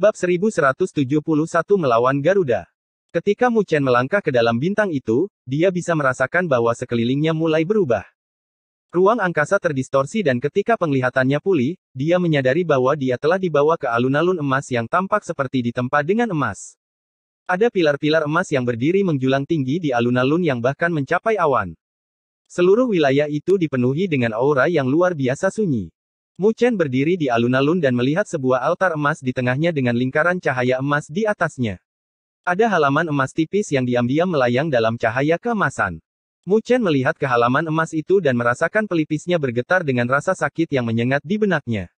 Bab 1171 melawan Garuda. Ketika Mu Chen melangkah ke dalam bintang itu, dia bisa merasakan bahwa sekelilingnya mulai berubah. Ruang angkasa terdistorsi dan ketika penglihatannya pulih, dia menyadari bahwa dia telah dibawa ke alun-alun emas yang tampak seperti ditempa dengan emas. Ada pilar-pilar emas yang berdiri menjulang tinggi di alun-alun yang bahkan mencapai awan. Seluruh wilayah itu dipenuhi dengan aura yang luar biasa sunyi. Mu Chen berdiri di alun-alun dan melihat sebuah altar emas di tengahnya dengan lingkaran cahaya emas di atasnya. Ada halaman emas tipis yang diam-diam melayang dalam cahaya keemasan. Mu Chen melihat ke halaman emas itu dan merasakan pelipisnya bergetar dengan rasa sakit yang menyengat di benaknya.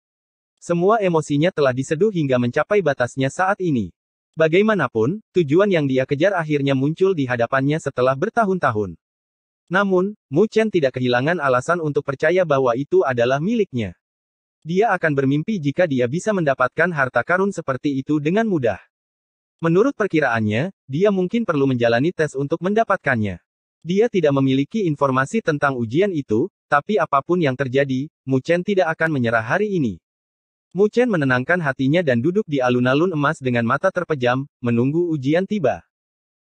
Semua emosinya telah diseduh hingga mencapai batasnya saat ini. Bagaimanapun, tujuan yang dia kejar akhirnya muncul di hadapannya setelah bertahun-tahun. Namun, Mu Chen tidak kehilangan alasan untuk percaya bahwa itu adalah miliknya. Dia akan bermimpi jika dia bisa mendapatkan harta karun seperti itu dengan mudah. Menurut perkiraannya, dia mungkin perlu menjalani tes untuk mendapatkannya. Dia tidak memiliki informasi tentang ujian itu, tapi apapun yang terjadi, Mu Chen tidak akan menyerah hari ini. Mu Chen menenangkan hatinya dan duduk di alun-alun emas dengan mata terpejam, menunggu ujian tiba.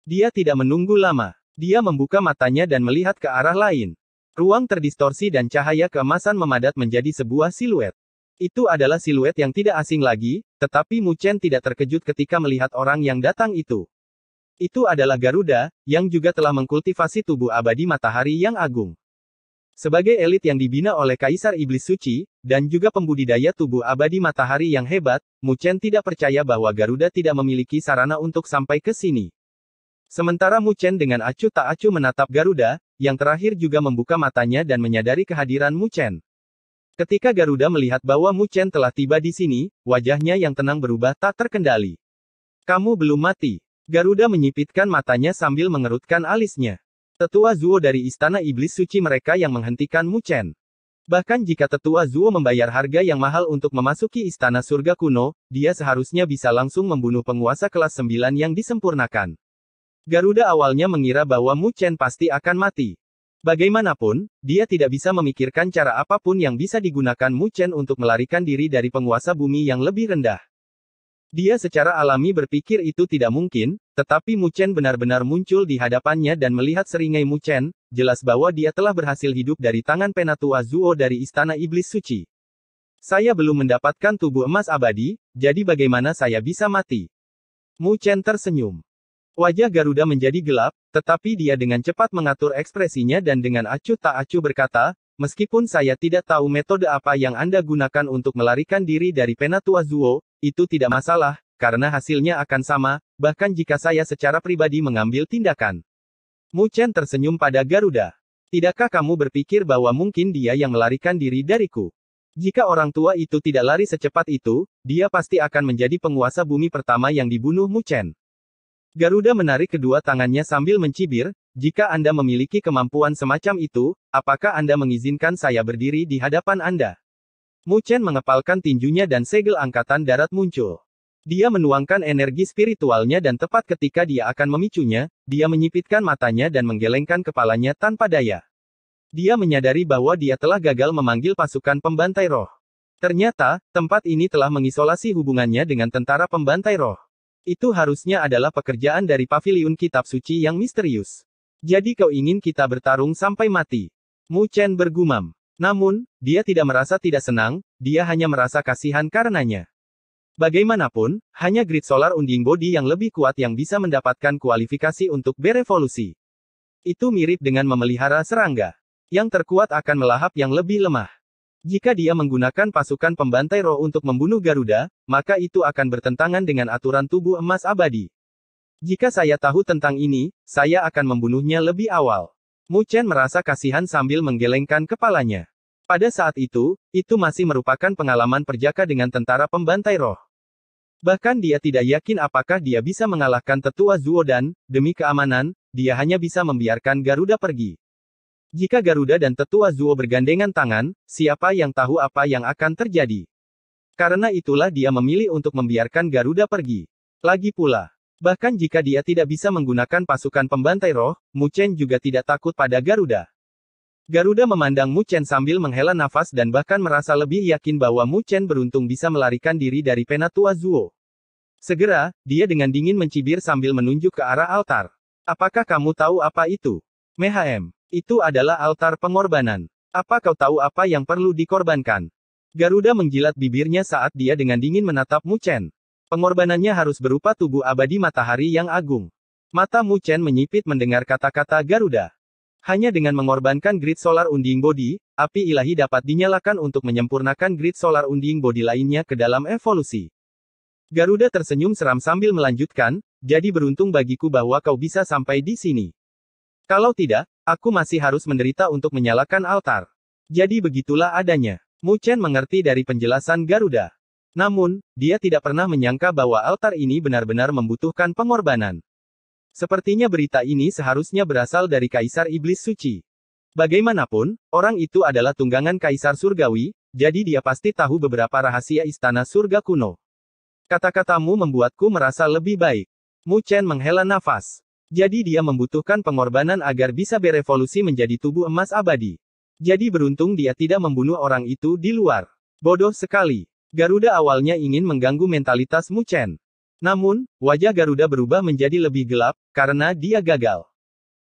Dia tidak menunggu lama. Dia membuka matanya dan melihat ke arah lain. Ruang terdistorsi dan cahaya keemasan memadat menjadi sebuah siluet. Itu adalah siluet yang tidak asing lagi, tetapi Mu Chen tidak terkejut ketika melihat orang yang datang itu. Itu adalah Garuda, yang juga telah mengkultivasi tubuh abadi matahari yang agung. Sebagai elit yang dibina oleh Kaisar Iblis Suci, dan juga pembudidaya tubuh abadi matahari yang hebat, Mu Chen tidak percaya bahwa Garuda tidak memiliki sarana untuk sampai ke sini. Sementara Mu Chen dengan acuh tak acuh menatap Garuda, yang terakhir juga membuka matanya dan menyadari kehadiran Mu Chen. Ketika Garuda melihat bahwa Mu Chen telah tiba di sini, wajahnya yang tenang berubah tak terkendali. Kamu belum mati. Garuda menyipitkan matanya sambil mengerutkan alisnya. Tetua Zuo dari Istana Iblis Suci mereka yang menghentikan Mu Chen. Bahkan jika tetua Zuo membayar harga yang mahal untuk memasuki istana surga kuno, dia seharusnya bisa langsung membunuh penguasa kelas 9 yang disempurnakan. Garuda awalnya mengira bahwa Mu Chen pasti akan mati. Bagaimanapun, dia tidak bisa memikirkan cara apapun yang bisa digunakan Mu Chen untuk melarikan diri dari penguasa bumi yang lebih rendah. Dia secara alami berpikir itu tidak mungkin, tetapi Mu Chen benar-benar muncul di hadapannya dan melihat seringai Mu Chen, jelas bahwa dia telah berhasil hidup dari tangan penatua Zuo dari Istana Iblis Suci. Saya belum mendapatkan tubuh emas abadi, jadi bagaimana saya bisa mati? Mu Chen tersenyum. Wajah Garuda menjadi gelap, tetapi dia dengan cepat mengatur ekspresinya dan dengan acuh tak acuh berkata, Meskipun saya tidak tahu metode apa yang Anda gunakan untuk melarikan diri dari Penatua Zuo, itu tidak masalah, karena hasilnya akan sama, bahkan jika saya secara pribadi mengambil tindakan. Mu Chen tersenyum pada Garuda. Tidakkah kamu berpikir bahwa mungkin dia yang melarikan diri dariku? Jika orang tua itu tidak lari secepat itu, dia pasti akan menjadi penguasa bumi pertama yang dibunuh Mu Chen. Garuda menarik kedua tangannya sambil mencibir, jika Anda memiliki kemampuan semacam itu, apakah Anda mengizinkan saya berdiri di hadapan Anda? Mu Chen mengepalkan tinjunya dan segel angkatan darat muncul. Dia menuangkan energi spiritualnya dan tepat ketika dia akan memicunya, dia menyipitkan matanya dan menggelengkan kepalanya tanpa daya. Dia menyadari bahwa dia telah gagal memanggil pasukan pembantai roh. Ternyata, tempat ini telah mengisolasi hubungannya dengan tentara pembantai roh. Itu harusnya adalah pekerjaan dari pavilion kitab suci yang misterius. Jadi kau ingin kita bertarung sampai mati? Mu Chen bergumam. Namun, dia tidak merasa tidak senang, dia hanya merasa kasihan karenanya. Bagaimanapun, hanya grid solar unding body yang lebih kuat yang bisa mendapatkan kualifikasi untuk berevolusi. Itu mirip dengan memelihara serangga. Yang terkuat akan melahap yang lebih lemah. Jika dia menggunakan pasukan pembantai roh untuk membunuh Garuda, maka itu akan bertentangan dengan aturan tubuh emas abadi. Jika saya tahu tentang ini, saya akan membunuhnya lebih awal. Mu Chen merasa kasihan sambil menggelengkan kepalanya. Pada saat itu, itu masih merupakan pengalaman perjaka dengan tentara pembantai roh. Bahkan dia tidak yakin apakah dia bisa mengalahkan tetua dan, demi keamanan, dia hanya bisa membiarkan Garuda pergi. Jika Garuda dan tetua Zuo bergandengan tangan, siapa yang tahu apa yang akan terjadi. Karena itulah dia memilih untuk membiarkan Garuda pergi. Lagi pula, bahkan jika dia tidak bisa menggunakan pasukan pembantai roh, Muchen juga tidak takut pada Garuda. Garuda memandang Muchen sambil menghela nafas dan bahkan merasa lebih yakin bahwa Muchen beruntung bisa melarikan diri dari penatua Zuo. Segera, dia dengan dingin mencibir sambil menunjuk ke arah altar. Apakah kamu tahu apa itu? Mehm. Itu adalah altar pengorbanan. Apa kau tahu apa yang perlu dikorbankan? Garuda menjilat bibirnya saat dia dengan dingin menatap Muchen. Pengorbanannya harus berupa tubuh abadi matahari yang agung. Mata Muchen menyipit mendengar kata-kata Garuda. Hanya dengan mengorbankan grid solar unding body, api ilahi dapat dinyalakan untuk menyempurnakan grid solar unding body lainnya ke dalam evolusi. Garuda tersenyum seram sambil melanjutkan, jadi beruntung bagiku bahwa kau bisa sampai di sini. Kalau tidak, Aku masih harus menderita untuk menyalakan altar. Jadi begitulah adanya. Mu Chen mengerti dari penjelasan Garuda. Namun, dia tidak pernah menyangka bahwa altar ini benar-benar membutuhkan pengorbanan. Sepertinya berita ini seharusnya berasal dari Kaisar Iblis Suci. Bagaimanapun, orang itu adalah tunggangan Kaisar Surgawi, jadi dia pasti tahu beberapa rahasia istana surga kuno. Kata-katamu membuatku merasa lebih baik. Mu Chen menghela nafas. Jadi dia membutuhkan pengorbanan agar bisa berevolusi menjadi tubuh emas abadi. Jadi beruntung dia tidak membunuh orang itu di luar. Bodoh sekali. Garuda awalnya ingin mengganggu mentalitas Mu Chen. Namun, wajah Garuda berubah menjadi lebih gelap, karena dia gagal.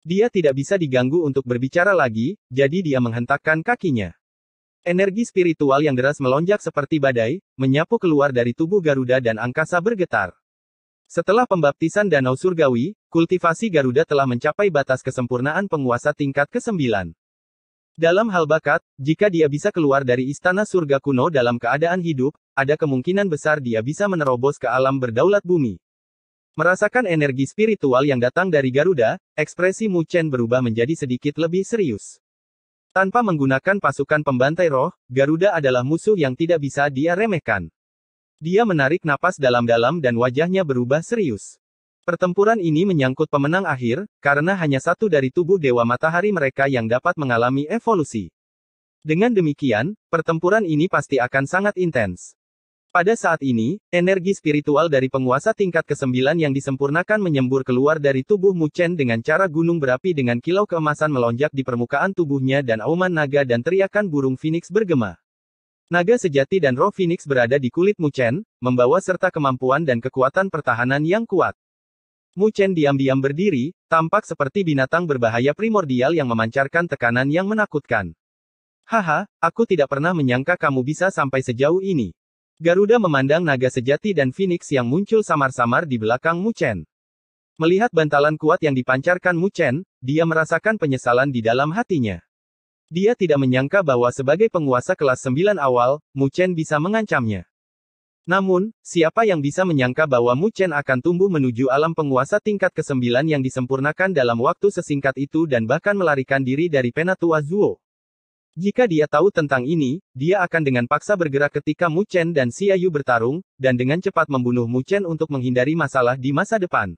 Dia tidak bisa diganggu untuk berbicara lagi, jadi dia menghentakkan kakinya. Energi spiritual yang deras melonjak seperti badai, menyapu keluar dari tubuh Garuda dan angkasa bergetar. Setelah pembaptisan Danau Surgawi, kultivasi Garuda telah mencapai batas kesempurnaan penguasa tingkat ke-9. Dalam hal bakat, jika dia bisa keluar dari istana surga kuno dalam keadaan hidup, ada kemungkinan besar dia bisa menerobos ke alam berdaulat bumi. Merasakan energi spiritual yang datang dari Garuda, ekspresi Mu Chen berubah menjadi sedikit lebih serius. Tanpa menggunakan pasukan pembantai roh, Garuda adalah musuh yang tidak bisa dia remehkan. Dia menarik napas dalam-dalam dan wajahnya berubah serius. Pertempuran ini menyangkut pemenang akhir, karena hanya satu dari tubuh Dewa Matahari mereka yang dapat mengalami evolusi. Dengan demikian, pertempuran ini pasti akan sangat intens. Pada saat ini, energi spiritual dari penguasa tingkat ke-9 yang disempurnakan menyembur keluar dari tubuh Muchen dengan cara gunung berapi dengan kilau keemasan melonjak di permukaan tubuhnya dan auman naga dan teriakan burung phoenix bergema. Naga sejati dan roh Phoenix berada di kulit Mu Chen, membawa serta kemampuan dan kekuatan pertahanan yang kuat. Mu Chen diam-diam berdiri, tampak seperti binatang berbahaya primordial yang memancarkan tekanan yang menakutkan. Haha, aku tidak pernah menyangka kamu bisa sampai sejauh ini. Garuda memandang naga sejati dan Phoenix yang muncul samar-samar di belakang Mu Chen. Melihat bantalan kuat yang dipancarkan Mu Chen, dia merasakan penyesalan di dalam hatinya. Dia tidak menyangka bahwa sebagai penguasa kelas 9 awal, Mu Chen bisa mengancamnya. Namun, siapa yang bisa menyangka bahwa Mu Chen akan tumbuh menuju alam penguasa tingkat ke-9 yang disempurnakan dalam waktu sesingkat itu dan bahkan melarikan diri dari penatua Zuo. Jika dia tahu tentang ini, dia akan dengan paksa bergerak ketika Mu Chen dan Yu bertarung, dan dengan cepat membunuh Mu Chen untuk menghindari masalah di masa depan.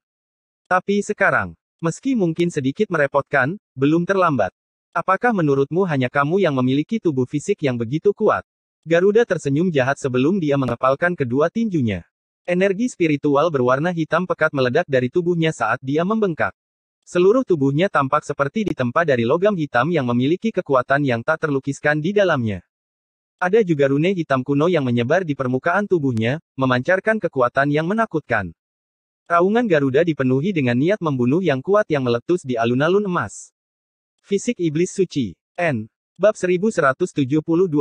Tapi sekarang, meski mungkin sedikit merepotkan, belum terlambat. Apakah menurutmu hanya kamu yang memiliki tubuh fisik yang begitu kuat? Garuda tersenyum jahat sebelum dia mengepalkan kedua tinjunya. Energi spiritual berwarna hitam pekat meledak dari tubuhnya saat dia membengkak. Seluruh tubuhnya tampak seperti ditempa dari logam hitam yang memiliki kekuatan yang tak terlukiskan di dalamnya. Ada juga rune hitam kuno yang menyebar di permukaan tubuhnya, memancarkan kekuatan yang menakutkan. Raungan Garuda dipenuhi dengan niat membunuh yang kuat yang meletus di alun-alun emas. Fisik Iblis Suci. N. Bab 1172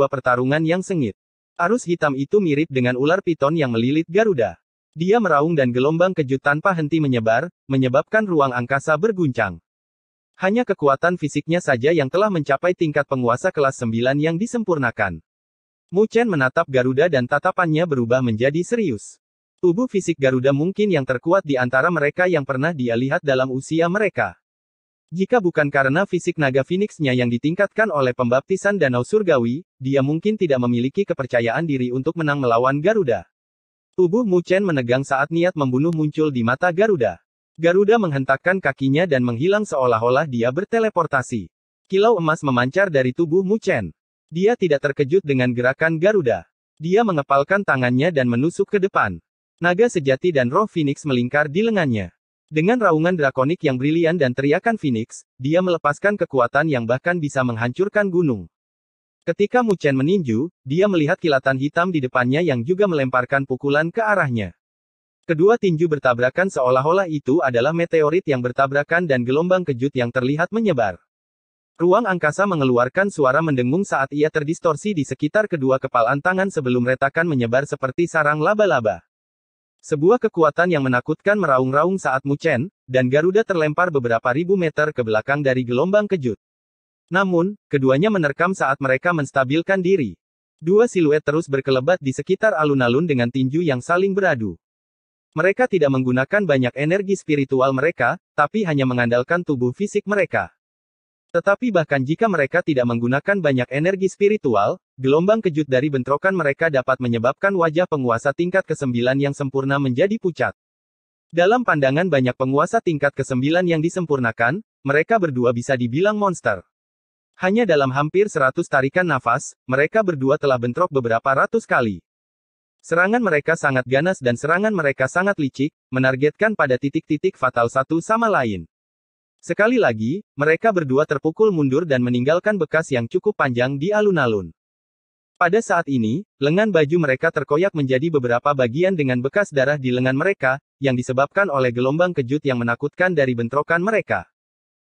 Pertarungan yang Sengit. Arus hitam itu mirip dengan ular piton yang melilit Garuda. Dia meraung dan gelombang kejut tanpa henti menyebar, menyebabkan ruang angkasa berguncang. Hanya kekuatan fisiknya saja yang telah mencapai tingkat penguasa kelas 9 yang disempurnakan. Mu Chen menatap Garuda dan tatapannya berubah menjadi serius. Tubuh fisik Garuda mungkin yang terkuat di antara mereka yang pernah dia lihat dalam usia mereka. Jika bukan karena fisik naga Phoenix-nya yang ditingkatkan oleh pembaptisan Danau Surgawi, dia mungkin tidak memiliki kepercayaan diri untuk menang melawan Garuda. Tubuh Mu Chen menegang saat niat membunuh muncul di mata Garuda. Garuda menghentakkan kakinya dan menghilang seolah-olah dia berteleportasi. Kilau emas memancar dari tubuh Mu Chen. Dia tidak terkejut dengan gerakan Garuda. Dia mengepalkan tangannya dan menusuk ke depan. Naga sejati dan roh Phoenix melingkar di lengannya. Dengan raungan drakonik yang brilian dan teriakan Phoenix, dia melepaskan kekuatan yang bahkan bisa menghancurkan gunung. Ketika Mu Chen meninju, dia melihat kilatan hitam di depannya yang juga melemparkan pukulan ke arahnya. Kedua tinju bertabrakan seolah-olah itu adalah meteorit yang bertabrakan dan gelombang kejut yang terlihat menyebar. Ruang angkasa mengeluarkan suara mendengung saat ia terdistorsi di sekitar kedua kepalan tangan sebelum retakan menyebar seperti sarang laba-laba. Sebuah kekuatan yang menakutkan meraung-raung saat Muchen dan Garuda terlempar beberapa ribu meter ke belakang dari gelombang kejut. Namun, keduanya menerkam saat mereka menstabilkan diri. Dua siluet terus berkelebat di sekitar alun-alun dengan tinju yang saling beradu. Mereka tidak menggunakan banyak energi spiritual mereka, tapi hanya mengandalkan tubuh fisik mereka. Tetapi bahkan jika mereka tidak menggunakan banyak energi spiritual, Gelombang kejut dari bentrokan mereka dapat menyebabkan wajah penguasa tingkat ke-9 yang sempurna menjadi pucat. Dalam pandangan banyak penguasa tingkat ke-9 yang disempurnakan, mereka berdua bisa dibilang monster. Hanya dalam hampir 100 tarikan nafas, mereka berdua telah bentrok beberapa ratus kali. Serangan mereka sangat ganas dan serangan mereka sangat licik, menargetkan pada titik-titik fatal satu sama lain. Sekali lagi, mereka berdua terpukul mundur dan meninggalkan bekas yang cukup panjang di alun-alun. Pada saat ini, lengan baju mereka terkoyak menjadi beberapa bagian dengan bekas darah di lengan mereka, yang disebabkan oleh gelombang kejut yang menakutkan dari bentrokan mereka.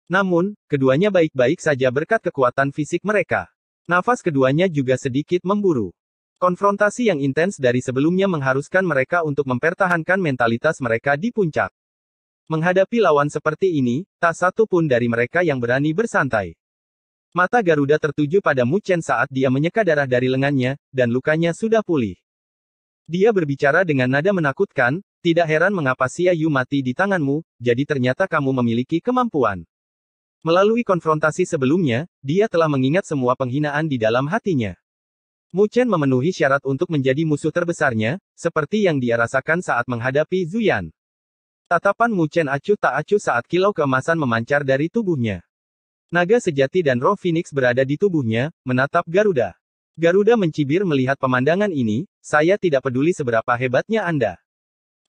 Namun, keduanya baik-baik saja berkat kekuatan fisik mereka. Nafas keduanya juga sedikit memburu. Konfrontasi yang intens dari sebelumnya mengharuskan mereka untuk mempertahankan mentalitas mereka di puncak. Menghadapi lawan seperti ini, tak satu pun dari mereka yang berani bersantai. Mata Garuda tertuju pada Mu Chen saat dia menyeka darah dari lengannya, dan lukanya sudah pulih. Dia berbicara dengan nada menakutkan, tidak heran mengapa Xia Yu mati di tanganmu, jadi ternyata kamu memiliki kemampuan. Melalui konfrontasi sebelumnya, dia telah mengingat semua penghinaan di dalam hatinya. Mu Chen memenuhi syarat untuk menjadi musuh terbesarnya, seperti yang dia rasakan saat menghadapi Zuyan. Tatapan Mu Chen acuh tak acuh saat kilau keemasan memancar dari tubuhnya. Naga sejati dan roh Phoenix berada di tubuhnya, menatap Garuda. Garuda mencibir melihat pemandangan ini, saya tidak peduli seberapa hebatnya Anda.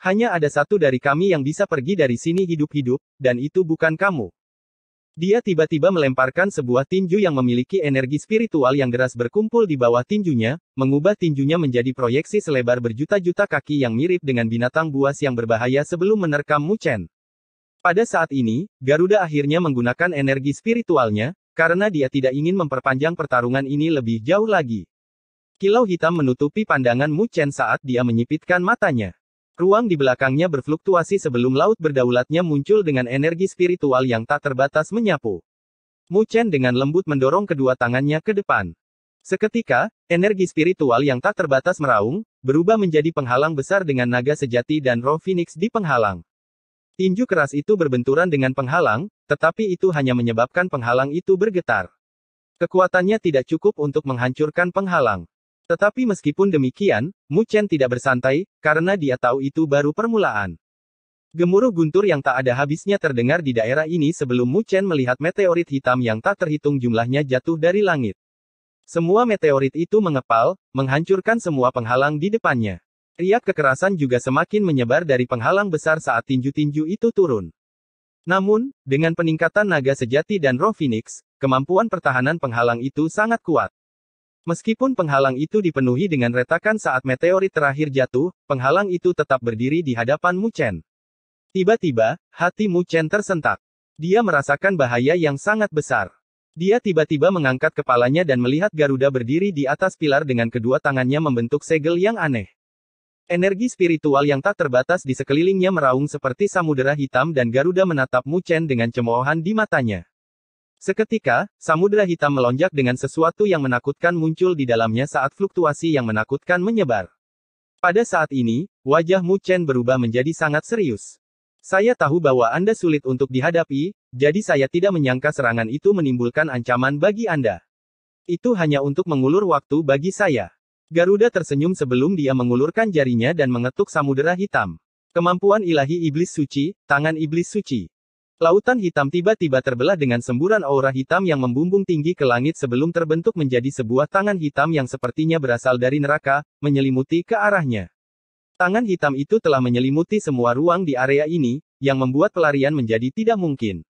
Hanya ada satu dari kami yang bisa pergi dari sini hidup-hidup, dan itu bukan kamu. Dia tiba-tiba melemparkan sebuah tinju yang memiliki energi spiritual yang deras berkumpul di bawah tinjunya, mengubah tinjunya menjadi proyeksi selebar berjuta-juta kaki yang mirip dengan binatang buas yang berbahaya sebelum menerkam Mu Chen. Pada saat ini, Garuda akhirnya menggunakan energi spiritualnya, karena dia tidak ingin memperpanjang pertarungan ini lebih jauh lagi. Kilau hitam menutupi pandangan Mu Chen saat dia menyipitkan matanya. Ruang di belakangnya berfluktuasi sebelum laut berdaulatnya muncul dengan energi spiritual yang tak terbatas menyapu. Mu Chen dengan lembut mendorong kedua tangannya ke depan. Seketika, energi spiritual yang tak terbatas meraung, berubah menjadi penghalang besar dengan naga sejati dan roh phoenix di penghalang. Tinju keras itu berbenturan dengan penghalang, tetapi itu hanya menyebabkan penghalang itu bergetar. Kekuatannya tidak cukup untuk menghancurkan penghalang. Tetapi meskipun demikian, Mu Chen tidak bersantai, karena dia tahu itu baru permulaan. Gemuruh guntur yang tak ada habisnya terdengar di daerah ini sebelum Mu Chen melihat meteorit hitam yang tak terhitung jumlahnya jatuh dari langit. Semua meteorit itu mengepal, menghancurkan semua penghalang di depannya. Riak kekerasan juga semakin menyebar dari penghalang besar saat tinju-tinju itu turun. Namun, dengan peningkatan naga sejati dan roh phoenix, kemampuan pertahanan penghalang itu sangat kuat. Meskipun penghalang itu dipenuhi dengan retakan saat meteorit terakhir jatuh, penghalang itu tetap berdiri di hadapan Mu Chen. Tiba-tiba, hati Mu Chen tersentak. Dia merasakan bahaya yang sangat besar. Dia tiba-tiba mengangkat kepalanya dan melihat Garuda berdiri di atas pilar dengan kedua tangannya membentuk segel yang aneh. Energi spiritual yang tak terbatas di sekelilingnya meraung seperti samudera hitam dan Garuda menatap Muchen dengan cemoohan di matanya. Seketika, samudera hitam melonjak dengan sesuatu yang menakutkan muncul di dalamnya saat fluktuasi yang menakutkan menyebar. Pada saat ini, wajah Muchen berubah menjadi sangat serius. Saya tahu bahwa Anda sulit untuk dihadapi, jadi saya tidak menyangka serangan itu menimbulkan ancaman bagi Anda. Itu hanya untuk mengulur waktu bagi saya. Garuda tersenyum sebelum dia mengulurkan jarinya dan mengetuk samudera hitam. Kemampuan ilahi iblis suci, tangan iblis suci. Lautan hitam tiba-tiba terbelah dengan semburan aura hitam yang membumbung tinggi ke langit sebelum terbentuk menjadi sebuah tangan hitam yang sepertinya berasal dari neraka, menyelimuti ke arahnya. Tangan hitam itu telah menyelimuti semua ruang di area ini, yang membuat pelarian menjadi tidak mungkin.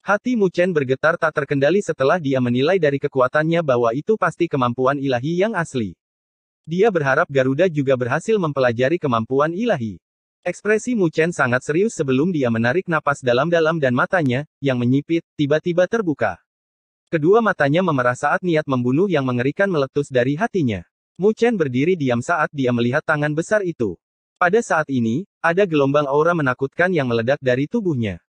Hati Muchen bergetar tak terkendali setelah dia menilai dari kekuatannya bahwa itu pasti kemampuan ilahi yang asli. Dia berharap Garuda juga berhasil mempelajari kemampuan ilahi. Ekspresi Mu Chen sangat serius sebelum dia menarik napas dalam-dalam dan matanya, yang menyipit, tiba-tiba terbuka. Kedua matanya memerah saat niat membunuh yang mengerikan meletus dari hatinya. Mu Chen berdiri diam saat dia melihat tangan besar itu. Pada saat ini, ada gelombang aura menakutkan yang meledak dari tubuhnya.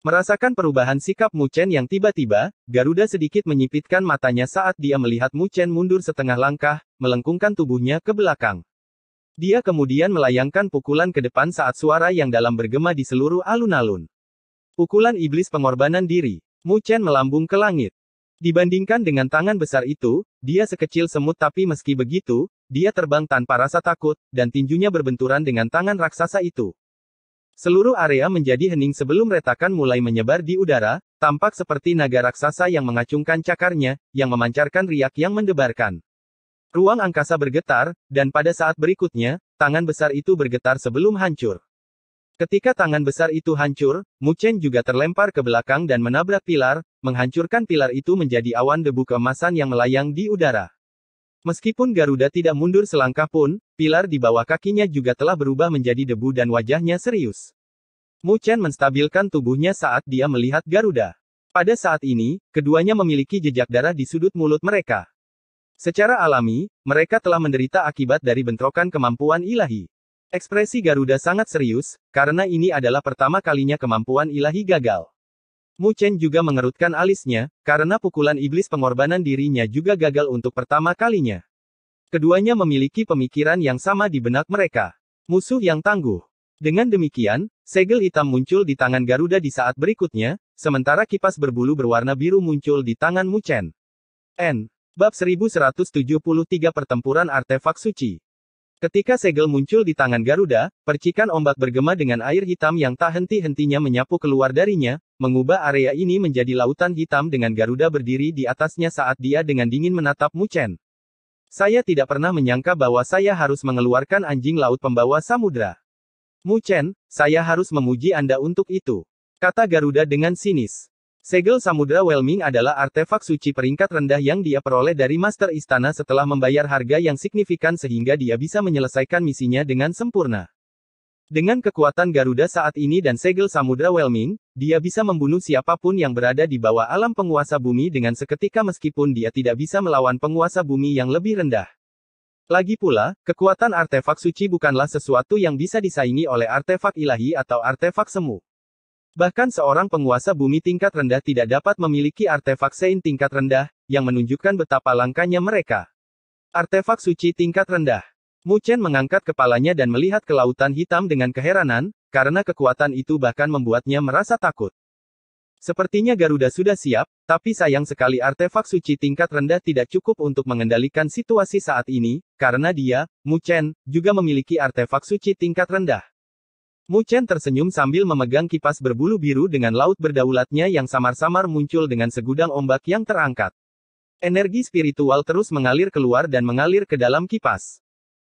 Merasakan perubahan sikap Mu Chen yang tiba-tiba, Garuda sedikit menyipitkan matanya saat dia melihat Mu Chen mundur setengah langkah, melengkungkan tubuhnya ke belakang. Dia kemudian melayangkan pukulan ke depan saat suara yang dalam bergema di seluruh alun-alun. Pukulan iblis pengorbanan diri. Mu Chen melambung ke langit. Dibandingkan dengan tangan besar itu, dia sekecil semut tapi meski begitu, dia terbang tanpa rasa takut, dan tinjunya berbenturan dengan tangan raksasa itu. Seluruh area menjadi hening sebelum retakan mulai menyebar di udara, tampak seperti naga raksasa yang mengacungkan cakarnya, yang memancarkan riak yang mendebarkan. Ruang angkasa bergetar, dan pada saat berikutnya, tangan besar itu bergetar sebelum hancur. Ketika tangan besar itu hancur, Muchen juga terlempar ke belakang dan menabrak pilar, menghancurkan pilar itu menjadi awan debu keemasan yang melayang di udara. Meskipun Garuda tidak mundur selangkah pun, pilar di bawah kakinya juga telah berubah menjadi debu dan wajahnya serius. Mu Chen menstabilkan tubuhnya saat dia melihat Garuda. Pada saat ini, keduanya memiliki jejak darah di sudut mulut mereka. Secara alami, mereka telah menderita akibat dari bentrokan kemampuan ilahi. Ekspresi Garuda sangat serius, karena ini adalah pertama kalinya kemampuan ilahi gagal. Mu Chen juga mengerutkan alisnya, karena pukulan iblis pengorbanan dirinya juga gagal untuk pertama kalinya. Keduanya memiliki pemikiran yang sama di benak mereka. Musuh yang tangguh. Dengan demikian, segel hitam muncul di tangan Garuda di saat berikutnya, sementara kipas berbulu berwarna biru muncul di tangan Mu Chen. N. Bab 1173 Pertempuran Artefak Suci Ketika segel muncul di tangan Garuda, percikan ombak bergema dengan air hitam yang tak henti-hentinya menyapu keluar darinya, mengubah area ini menjadi lautan hitam dengan Garuda berdiri di atasnya saat dia dengan dingin menatap Muchen. Saya tidak pernah menyangka bahwa saya harus mengeluarkan anjing laut pembawa samudra. Muchen, saya harus memuji Anda untuk itu. Kata Garuda dengan sinis. Segel Samudra Welming adalah artefak suci peringkat rendah yang dia peroleh dari Master Istana setelah membayar harga yang signifikan sehingga dia bisa menyelesaikan misinya dengan sempurna. Dengan kekuatan Garuda saat ini dan Segel Samudra Welming, dia bisa membunuh siapapun yang berada di bawah alam penguasa bumi dengan seketika meskipun dia tidak bisa melawan penguasa bumi yang lebih rendah. Lagi pula, kekuatan artefak suci bukanlah sesuatu yang bisa disaingi oleh artefak ilahi atau artefak semu. Bahkan seorang penguasa bumi tingkat rendah tidak dapat memiliki artefak sein tingkat rendah, yang menunjukkan betapa langkanya mereka. Artefak suci tingkat rendah. Mu Chen mengangkat kepalanya dan melihat ke lautan hitam dengan keheranan, karena kekuatan itu bahkan membuatnya merasa takut. Sepertinya Garuda sudah siap, tapi sayang sekali artefak suci tingkat rendah tidak cukup untuk mengendalikan situasi saat ini, karena dia, Mu Chen, juga memiliki artefak suci tingkat rendah. Mu Chen tersenyum sambil memegang kipas berbulu biru dengan laut berdaulatnya yang samar-samar muncul dengan segudang ombak yang terangkat. Energi spiritual terus mengalir keluar dan mengalir ke dalam kipas.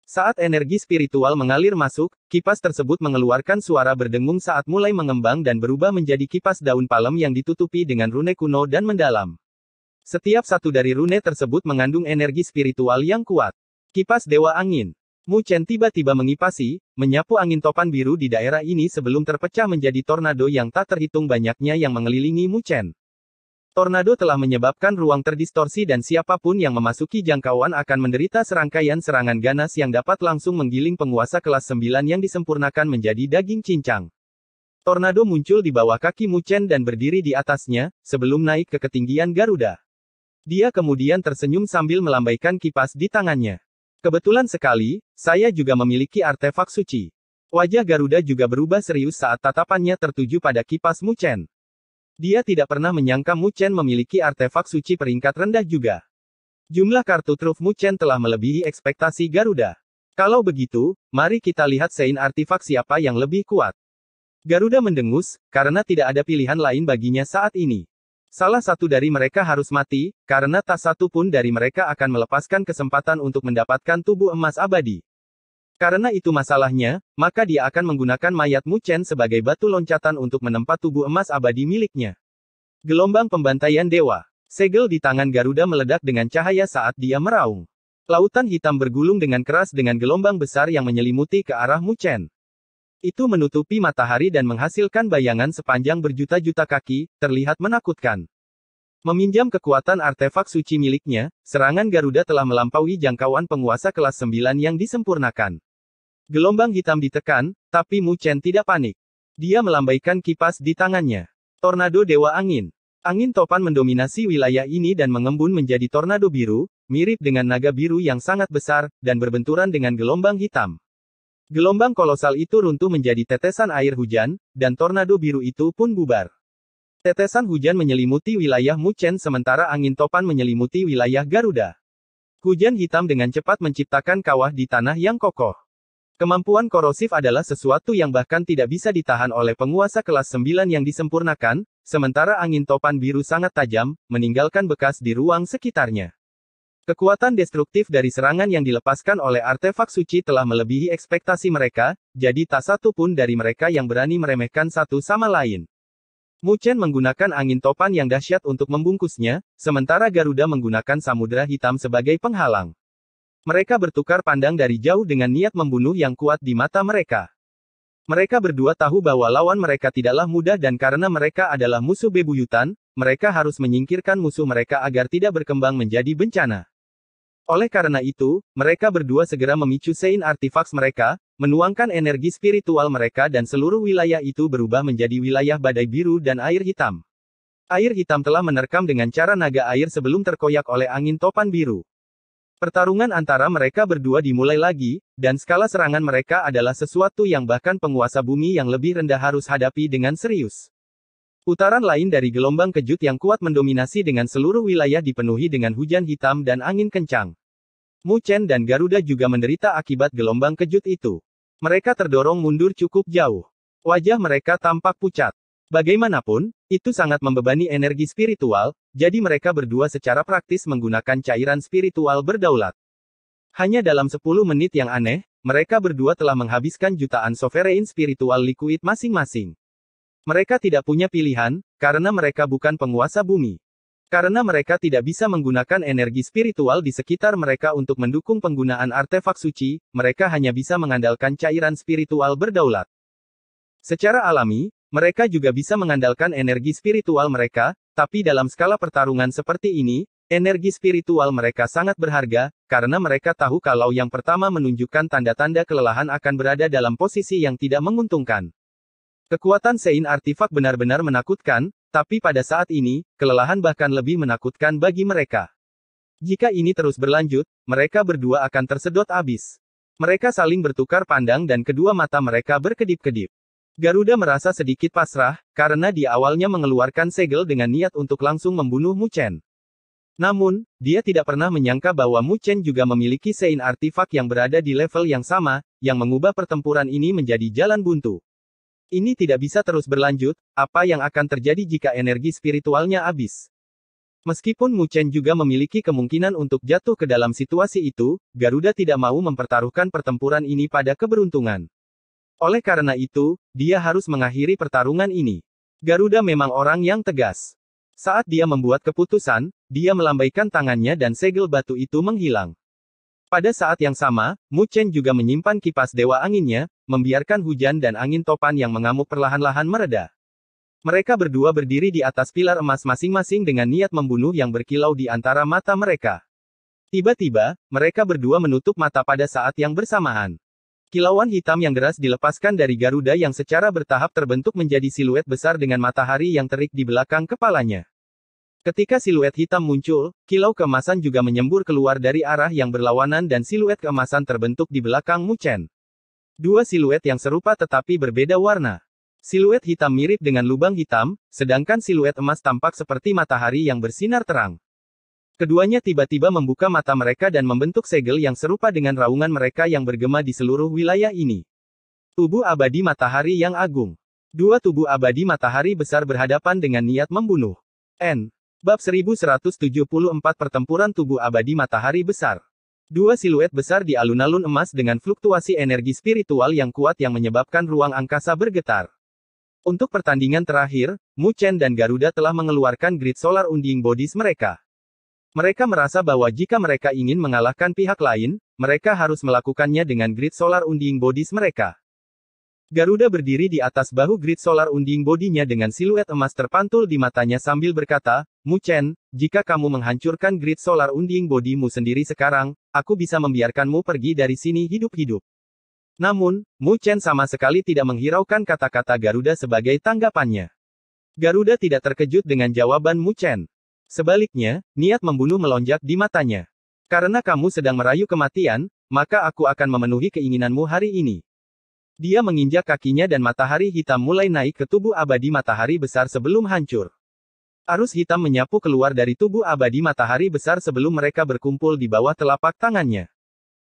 Saat energi spiritual mengalir masuk, kipas tersebut mengeluarkan suara berdengung saat mulai mengembang dan berubah menjadi kipas daun palem yang ditutupi dengan rune kuno dan mendalam. Setiap satu dari rune tersebut mengandung energi spiritual yang kuat. Kipas Dewa Angin Mu Chen tiba-tiba mengipasi, menyapu angin topan biru di daerah ini sebelum terpecah menjadi tornado yang tak terhitung banyaknya yang mengelilingi Mu Chen. Tornado telah menyebabkan ruang terdistorsi dan siapapun yang memasuki jangkauan akan menderita serangkaian serangan ganas yang dapat langsung menggiling penguasa kelas 9 yang disempurnakan menjadi daging cincang. Tornado muncul di bawah kaki Mu Chen dan berdiri di atasnya, sebelum naik ke ketinggian Garuda. Dia kemudian tersenyum sambil melambaikan kipas di tangannya. Kebetulan sekali, saya juga memiliki artefak suci. Wajah Garuda juga berubah serius saat tatapannya tertuju pada kipas Muchen. Dia tidak pernah menyangka Muchen memiliki artefak suci peringkat rendah juga. Jumlah kartu truf Muchen telah melebihi ekspektasi Garuda. Kalau begitu, mari kita lihat Sein artefak siapa yang lebih kuat. Garuda mendengus, karena tidak ada pilihan lain baginya saat ini. Salah satu dari mereka harus mati, karena tak satu pun dari mereka akan melepaskan kesempatan untuk mendapatkan tubuh emas abadi. Karena itu masalahnya, maka dia akan menggunakan mayat Muchen sebagai batu loncatan untuk menempat tubuh emas abadi miliknya. Gelombang pembantaian dewa. Segel di tangan Garuda meledak dengan cahaya saat dia meraung. Lautan hitam bergulung dengan keras dengan gelombang besar yang menyelimuti ke arah Muchen. Itu menutupi matahari dan menghasilkan bayangan sepanjang berjuta-juta kaki, terlihat menakutkan. Meminjam kekuatan artefak suci miliknya, serangan Garuda telah melampaui jangkauan penguasa kelas 9 yang disempurnakan. Gelombang hitam ditekan, tapi Mu Chen tidak panik. Dia melambaikan kipas di tangannya. Tornado Dewa Angin. Angin topan mendominasi wilayah ini dan mengembun menjadi tornado biru, mirip dengan naga biru yang sangat besar, dan berbenturan dengan gelombang hitam. Gelombang kolosal itu runtuh menjadi tetesan air hujan, dan tornado biru itu pun bubar. Tetesan hujan menyelimuti wilayah Muchen sementara angin topan menyelimuti wilayah Garuda. Hujan hitam dengan cepat menciptakan kawah di tanah yang kokoh. Kemampuan korosif adalah sesuatu yang bahkan tidak bisa ditahan oleh penguasa kelas 9 yang disempurnakan, sementara angin topan biru sangat tajam, meninggalkan bekas di ruang sekitarnya. Kekuatan destruktif dari serangan yang dilepaskan oleh artefak suci telah melebihi ekspektasi mereka, jadi tak satu pun dari mereka yang berani meremehkan satu sama lain. Mu Chen menggunakan angin topan yang dahsyat untuk membungkusnya, sementara Garuda menggunakan samudera hitam sebagai penghalang. Mereka bertukar pandang dari jauh dengan niat membunuh yang kuat di mata mereka. Mereka berdua tahu bahwa lawan mereka tidaklah mudah dan karena mereka adalah musuh bebuyutan, mereka harus menyingkirkan musuh mereka agar tidak berkembang menjadi bencana. Oleh karena itu, mereka berdua segera memicu Sein artifaks mereka, menuangkan energi spiritual mereka dan seluruh wilayah itu berubah menjadi wilayah badai biru dan air hitam. Air hitam telah menerkam dengan cara naga air sebelum terkoyak oleh angin topan biru. Pertarungan antara mereka berdua dimulai lagi, dan skala serangan mereka adalah sesuatu yang bahkan penguasa bumi yang lebih rendah harus hadapi dengan serius. Putaran lain dari gelombang kejut yang kuat mendominasi dengan seluruh wilayah dipenuhi dengan hujan hitam dan angin kencang. Muchen dan Garuda juga menderita akibat gelombang kejut itu. Mereka terdorong mundur cukup jauh. Wajah mereka tampak pucat. Bagaimanapun, itu sangat membebani energi spiritual, jadi mereka berdua secara praktis menggunakan cairan spiritual berdaulat. Hanya dalam 10 menit yang aneh, mereka berdua telah menghabiskan jutaan sovereign spiritual liquid masing-masing. Mereka tidak punya pilihan, karena mereka bukan penguasa bumi. Karena mereka tidak bisa menggunakan energi spiritual di sekitar mereka untuk mendukung penggunaan artefak suci, mereka hanya bisa mengandalkan cairan spiritual berdaulat. Secara alami, mereka juga bisa mengandalkan energi spiritual mereka, tapi dalam skala pertarungan seperti ini, energi spiritual mereka sangat berharga, karena mereka tahu kalau yang pertama menunjukkan tanda-tanda kelelahan akan berada dalam posisi yang tidak menguntungkan. Kekuatan Sein artifak benar-benar menakutkan, tapi pada saat ini, kelelahan bahkan lebih menakutkan bagi mereka. Jika ini terus berlanjut, mereka berdua akan tersedot abis. Mereka saling bertukar pandang dan kedua mata mereka berkedip-kedip. Garuda merasa sedikit pasrah, karena di awalnya mengeluarkan segel dengan niat untuk langsung membunuh Mu Chen. Namun, dia tidak pernah menyangka bahwa Mu Chen juga memiliki Sein artifak yang berada di level yang sama, yang mengubah pertempuran ini menjadi jalan buntu. Ini tidak bisa terus berlanjut, apa yang akan terjadi jika energi spiritualnya habis? Meskipun Mu Chen juga memiliki kemungkinan untuk jatuh ke dalam situasi itu, Garuda tidak mau mempertaruhkan pertempuran ini pada keberuntungan. Oleh karena itu, dia harus mengakhiri pertarungan ini. Garuda memang orang yang tegas. Saat dia membuat keputusan, dia melambaikan tangannya dan segel batu itu menghilang. Pada saat yang sama, Mu Chen juga menyimpan kipas dewa anginnya, membiarkan hujan dan angin topan yang mengamuk perlahan-lahan mereda. Mereka berdua berdiri di atas pilar emas masing-masing dengan niat membunuh yang berkilau di antara mata mereka. Tiba-tiba, mereka berdua menutup mata pada saat yang bersamaan. Kilauan hitam yang deras dilepaskan dari Garuda yang secara bertahap terbentuk menjadi siluet besar dengan matahari yang terik di belakang kepalanya. Ketika siluet hitam muncul, kilau keemasan juga menyembur keluar dari arah yang berlawanan dan siluet keemasan terbentuk di belakang Muchen. Dua siluet yang serupa tetapi berbeda warna. Siluet hitam mirip dengan lubang hitam, sedangkan siluet emas tampak seperti matahari yang bersinar terang. Keduanya tiba-tiba membuka mata mereka dan membentuk segel yang serupa dengan raungan mereka yang bergema di seluruh wilayah ini. Tubuh abadi matahari yang agung. Dua tubuh abadi matahari besar berhadapan dengan niat membunuh. N. Bab 1174 Pertempuran Tubuh Abadi Matahari Besar Dua siluet besar di alun-alun emas dengan fluktuasi energi spiritual yang kuat yang menyebabkan ruang angkasa bergetar. Untuk pertandingan terakhir, Mu Chen dan Garuda telah mengeluarkan grid solar undying bodies mereka. Mereka merasa bahwa jika mereka ingin mengalahkan pihak lain, mereka harus melakukannya dengan grid solar undying bodies mereka. Garuda berdiri di atas bahu grid solar unding bodinya dengan siluet emas terpantul di matanya sambil berkata, Mu Chen, jika kamu menghancurkan grid solar unding bodimu sendiri sekarang, aku bisa membiarkanmu pergi dari sini hidup-hidup. Namun, Mu Chen sama sekali tidak menghiraukan kata-kata Garuda sebagai tanggapannya. Garuda tidak terkejut dengan jawaban Mu Chen. Sebaliknya, niat membunuh melonjak di matanya. Karena kamu sedang merayu kematian, maka aku akan memenuhi keinginanmu hari ini. Dia menginjak kakinya dan matahari hitam mulai naik ke tubuh abadi matahari besar sebelum hancur. Arus hitam menyapu keluar dari tubuh abadi matahari besar sebelum mereka berkumpul di bawah telapak tangannya.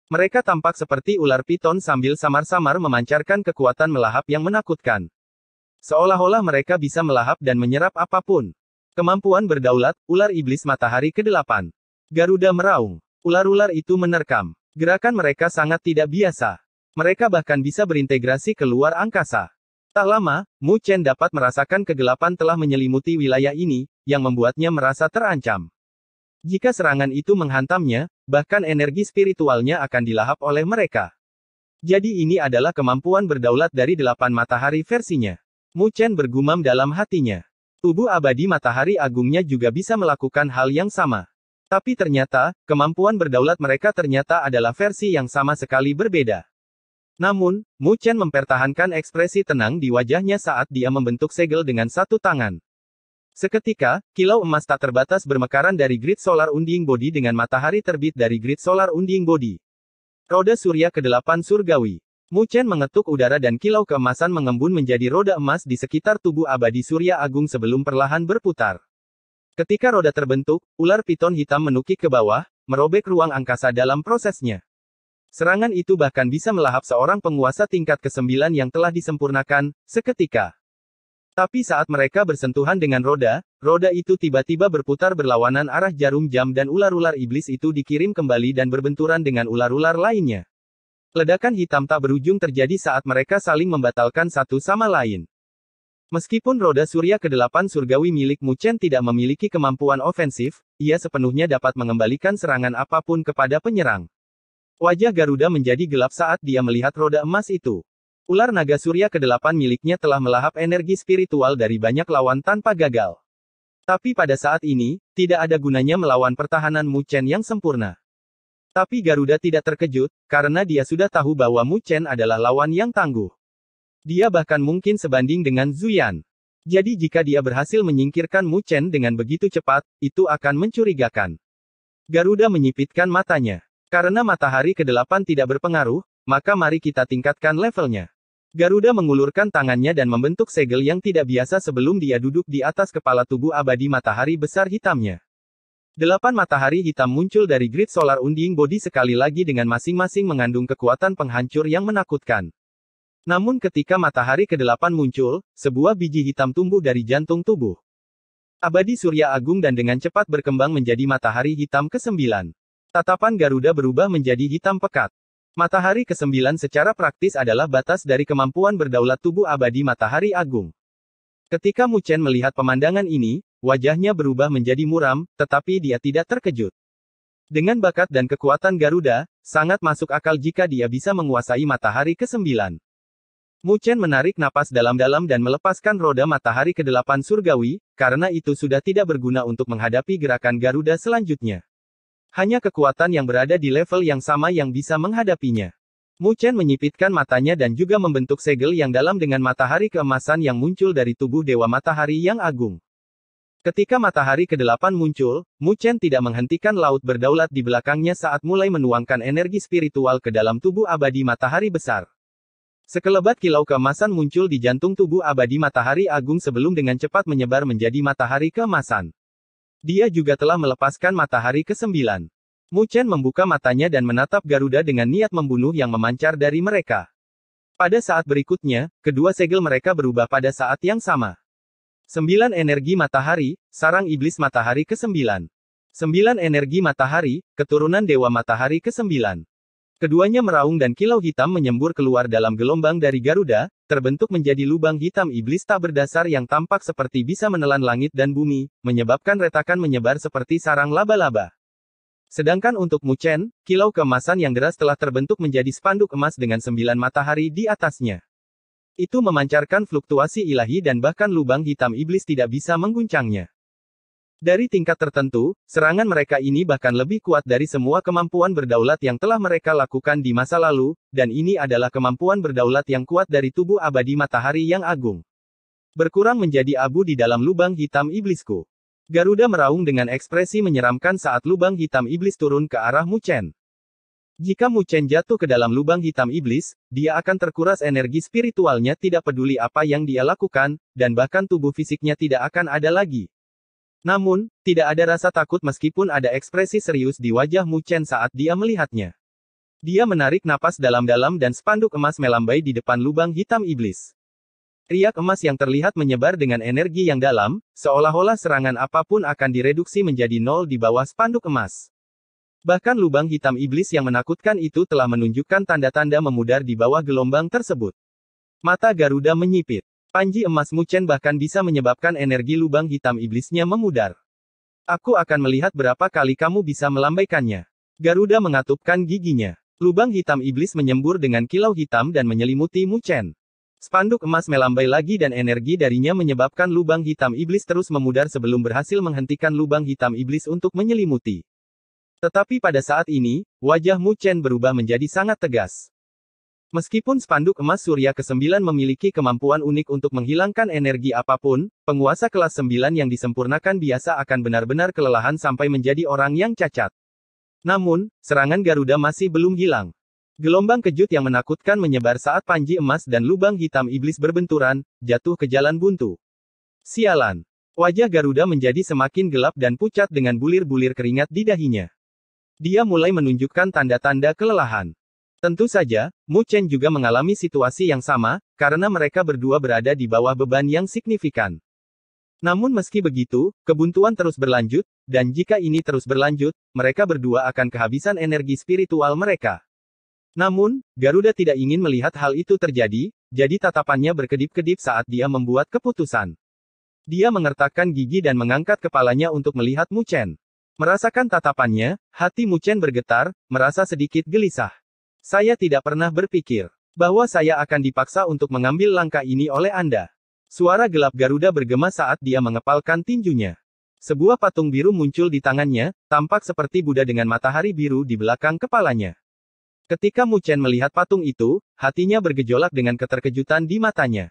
Mereka tampak seperti ular piton sambil samar-samar memancarkan kekuatan melahap yang menakutkan. Seolah-olah mereka bisa melahap dan menyerap apapun. Kemampuan berdaulat, ular iblis matahari ke-8. Garuda meraung. Ular-ular itu menerkam. Gerakan mereka sangat tidak biasa. Mereka bahkan bisa berintegrasi ke luar angkasa. Tak lama, Mu Chen dapat merasakan kegelapan telah menyelimuti wilayah ini, yang membuatnya merasa terancam. Jika serangan itu menghantamnya, bahkan energi spiritualnya akan dilahap oleh mereka. Jadi ini adalah kemampuan berdaulat dari delapan matahari versinya. Mu Chen bergumam dalam hatinya. Tubuh abadi matahari agungnya juga bisa melakukan hal yang sama. Tapi ternyata, kemampuan berdaulat mereka ternyata adalah versi yang sama sekali berbeda. Namun, Mu Chen mempertahankan ekspresi tenang di wajahnya saat dia membentuk segel dengan satu tangan. Seketika, kilau emas tak terbatas bermekaran dari grid solar Undying body dengan matahari terbit dari grid solar Undying body. Roda surya ke-8 surgawi. Mu Chen mengetuk udara dan kilau keemasan mengembun menjadi roda emas di sekitar tubuh abadi surya agung sebelum perlahan berputar. Ketika roda terbentuk, ular piton hitam menukik ke bawah, merobek ruang angkasa dalam prosesnya. Serangan itu bahkan bisa melahap seorang penguasa tingkat ke-9 yang telah disempurnakan, seketika. Tapi saat mereka bersentuhan dengan roda, roda itu tiba-tiba berputar berlawanan arah jarum jam dan ular-ular iblis itu dikirim kembali dan berbenturan dengan ular-ular lainnya. Ledakan hitam tak berujung terjadi saat mereka saling membatalkan satu sama lain. Meskipun roda surya ke-8 surgawi milik Muchen tidak memiliki kemampuan ofensif, ia sepenuhnya dapat mengembalikan serangan apapun kepada penyerang. Wajah Garuda menjadi gelap saat dia melihat roda emas itu. Ular naga surya ke delapan miliknya telah melahap energi spiritual dari banyak lawan tanpa gagal. Tapi pada saat ini, tidak ada gunanya melawan pertahanan Mu Chen yang sempurna. Tapi Garuda tidak terkejut, karena dia sudah tahu bahwa Mu Chen adalah lawan yang tangguh. Dia bahkan mungkin sebanding dengan Zuyan. Jadi jika dia berhasil menyingkirkan Mu Chen dengan begitu cepat, itu akan mencurigakan. Garuda menyipitkan matanya. Karena matahari ke-8 tidak berpengaruh, maka mari kita tingkatkan levelnya. Garuda mengulurkan tangannya dan membentuk segel yang tidak biasa sebelum dia duduk di atas kepala tubuh abadi matahari besar hitamnya. Delapan matahari hitam muncul dari grid solar unding body sekali lagi dengan masing-masing mengandung kekuatan penghancur yang menakutkan. Namun ketika matahari ke-8 muncul, sebuah biji hitam tumbuh dari jantung tubuh. Abadi Surya Agung dan dengan cepat berkembang menjadi matahari hitam ke-9. Tatapan Garuda berubah menjadi hitam pekat. Matahari ke-9 secara praktis adalah batas dari kemampuan berdaulat tubuh abadi matahari agung. Ketika Mu Chen melihat pemandangan ini, wajahnya berubah menjadi muram, tetapi dia tidak terkejut. Dengan bakat dan kekuatan Garuda, sangat masuk akal jika dia bisa menguasai matahari ke-9. Chen menarik napas dalam-dalam dan melepaskan roda matahari ke-8 surgawi, karena itu sudah tidak berguna untuk menghadapi gerakan Garuda selanjutnya. Hanya kekuatan yang berada di level yang sama yang bisa menghadapinya. Mu Chen menyipitkan matanya dan juga membentuk segel yang dalam dengan matahari keemasan yang muncul dari tubuh Dewa Matahari yang agung. Ketika matahari ke-8 muncul, Mu Chen tidak menghentikan laut berdaulat di belakangnya saat mulai menuangkan energi spiritual ke dalam tubuh abadi matahari besar. Sekelebat kilau keemasan muncul di jantung tubuh abadi matahari agung sebelum dengan cepat menyebar menjadi matahari keemasan. Dia juga telah melepaskan matahari ke-9. Chen membuka matanya dan menatap Garuda dengan niat membunuh yang memancar dari mereka. Pada saat berikutnya, kedua segel mereka berubah pada saat yang sama. Sembilan energi matahari, sarang iblis matahari ke-9. Sembilan energi matahari, keturunan dewa matahari ke-9. Keduanya meraung dan kilau hitam menyembur keluar dalam gelombang dari Garuda, terbentuk menjadi lubang hitam iblis tak berdasar yang tampak seperti bisa menelan langit dan bumi, menyebabkan retakan menyebar seperti sarang laba-laba. Sedangkan untuk Muchen, kilau kemasan yang deras telah terbentuk menjadi spanduk emas dengan sembilan matahari di atasnya. Itu memancarkan fluktuasi ilahi dan bahkan lubang hitam iblis tidak bisa mengguncangnya. Dari tingkat tertentu, serangan mereka ini bahkan lebih kuat dari semua kemampuan berdaulat yang telah mereka lakukan di masa lalu, dan ini adalah kemampuan berdaulat yang kuat dari tubuh abadi matahari yang agung. Berkurang menjadi abu di dalam lubang hitam iblisku. Garuda meraung dengan ekspresi menyeramkan saat lubang hitam iblis turun ke arah Muchen. Jika Muchen jatuh ke dalam lubang hitam iblis, dia akan terkuras energi spiritualnya tidak peduli apa yang dia lakukan, dan bahkan tubuh fisiknya tidak akan ada lagi. Namun, tidak ada rasa takut meskipun ada ekspresi serius di wajah Mu Chen saat dia melihatnya. Dia menarik napas dalam-dalam dan spanduk emas melambai di depan lubang hitam iblis. Riak emas yang terlihat menyebar dengan energi yang dalam, seolah-olah serangan apapun akan direduksi menjadi nol di bawah spanduk emas. Bahkan lubang hitam iblis yang menakutkan itu telah menunjukkan tanda-tanda memudar di bawah gelombang tersebut. Mata Garuda menyipit. Panji emas Muchen bahkan bisa menyebabkan energi lubang hitam iblisnya memudar. Aku akan melihat berapa kali kamu bisa melambaikannya. Garuda mengatupkan giginya. Lubang hitam iblis menyembur dengan kilau hitam dan menyelimuti Muchen. Spanduk emas melambai lagi dan energi darinya menyebabkan lubang hitam iblis terus memudar sebelum berhasil menghentikan lubang hitam iblis untuk menyelimuti. Tetapi pada saat ini, wajah Muchen berubah menjadi sangat tegas. Meskipun spanduk emas Surya ke-9 memiliki kemampuan unik untuk menghilangkan energi apapun, penguasa kelas 9 yang disempurnakan biasa akan benar-benar kelelahan sampai menjadi orang yang cacat. Namun, serangan Garuda masih belum hilang. Gelombang kejut yang menakutkan menyebar saat panji emas dan lubang hitam iblis berbenturan, jatuh ke jalan buntu. Sialan. Wajah Garuda menjadi semakin gelap dan pucat dengan bulir-bulir keringat di dahinya. Dia mulai menunjukkan tanda-tanda kelelahan. Tentu saja, Mu Chen juga mengalami situasi yang sama, karena mereka berdua berada di bawah beban yang signifikan. Namun meski begitu, kebuntuan terus berlanjut, dan jika ini terus berlanjut, mereka berdua akan kehabisan energi spiritual mereka. Namun, Garuda tidak ingin melihat hal itu terjadi, jadi tatapannya berkedip-kedip saat dia membuat keputusan. Dia mengertakkan gigi dan mengangkat kepalanya untuk melihat Mu Chen. Merasakan tatapannya, hati Mu Chen bergetar, merasa sedikit gelisah. Saya tidak pernah berpikir bahwa saya akan dipaksa untuk mengambil langkah ini oleh Anda. Suara gelap Garuda bergema saat dia mengepalkan tinjunya. Sebuah patung biru muncul di tangannya, tampak seperti Buddha dengan matahari biru di belakang kepalanya. Ketika Mu Chen melihat patung itu, hatinya bergejolak dengan keterkejutan di matanya.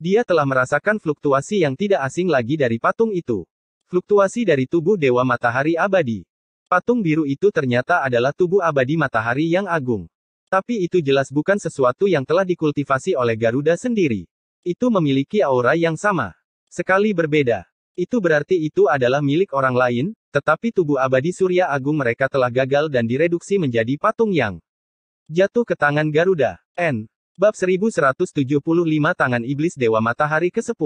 Dia telah merasakan fluktuasi yang tidak asing lagi dari patung itu. Fluktuasi dari tubuh Dewa Matahari Abadi. Patung biru itu ternyata adalah tubuh abadi matahari yang agung. Tapi itu jelas bukan sesuatu yang telah dikultivasi oleh Garuda sendiri. Itu memiliki aura yang sama. Sekali berbeda. Itu berarti itu adalah milik orang lain, tetapi tubuh abadi Surya Agung mereka telah gagal dan direduksi menjadi patung yang jatuh ke tangan Garuda. N. Bab 1175 Tangan Iblis Dewa Matahari ke-10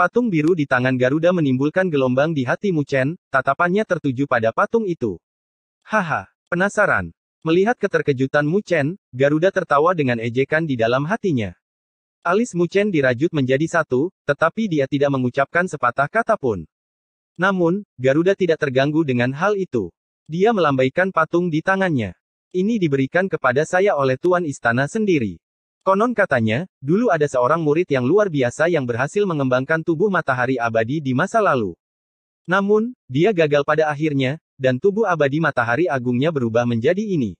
Patung biru di tangan Garuda menimbulkan gelombang di hati Mucen, tatapannya tertuju pada patung itu. Haha, penasaran. Melihat keterkejutan Mu Chen, Garuda tertawa dengan ejekan di dalam hatinya. Alis Mu Chen dirajut menjadi satu, tetapi dia tidak mengucapkan sepatah kata pun. Namun, Garuda tidak terganggu dengan hal itu. Dia melambaikan patung di tangannya. Ini diberikan kepada saya oleh Tuan Istana sendiri. Konon katanya, dulu ada seorang murid yang luar biasa yang berhasil mengembangkan tubuh matahari abadi di masa lalu. Namun, dia gagal pada akhirnya, dan tubuh abadi matahari agungnya berubah menjadi ini.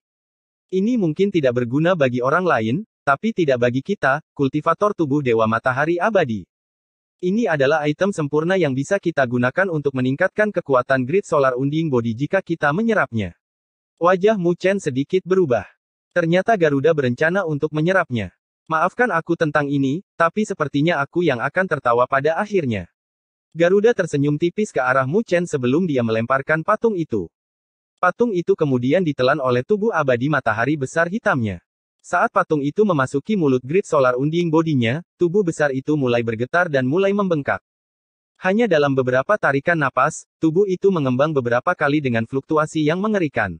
Ini mungkin tidak berguna bagi orang lain, tapi tidak bagi kita, kultivator tubuh dewa matahari abadi. Ini adalah item sempurna yang bisa kita gunakan untuk meningkatkan kekuatan grid solar unding body jika kita menyerapnya. Wajah Mu Chen sedikit berubah. Ternyata Garuda berencana untuk menyerapnya. Maafkan aku tentang ini, tapi sepertinya aku yang akan tertawa pada akhirnya. Garuda tersenyum tipis ke arah Mu Chen sebelum dia melemparkan patung itu. Patung itu kemudian ditelan oleh tubuh abadi matahari besar hitamnya. Saat patung itu memasuki mulut grid solar unding bodinya, tubuh besar itu mulai bergetar dan mulai membengkak. Hanya dalam beberapa tarikan napas, tubuh itu mengembang beberapa kali dengan fluktuasi yang mengerikan.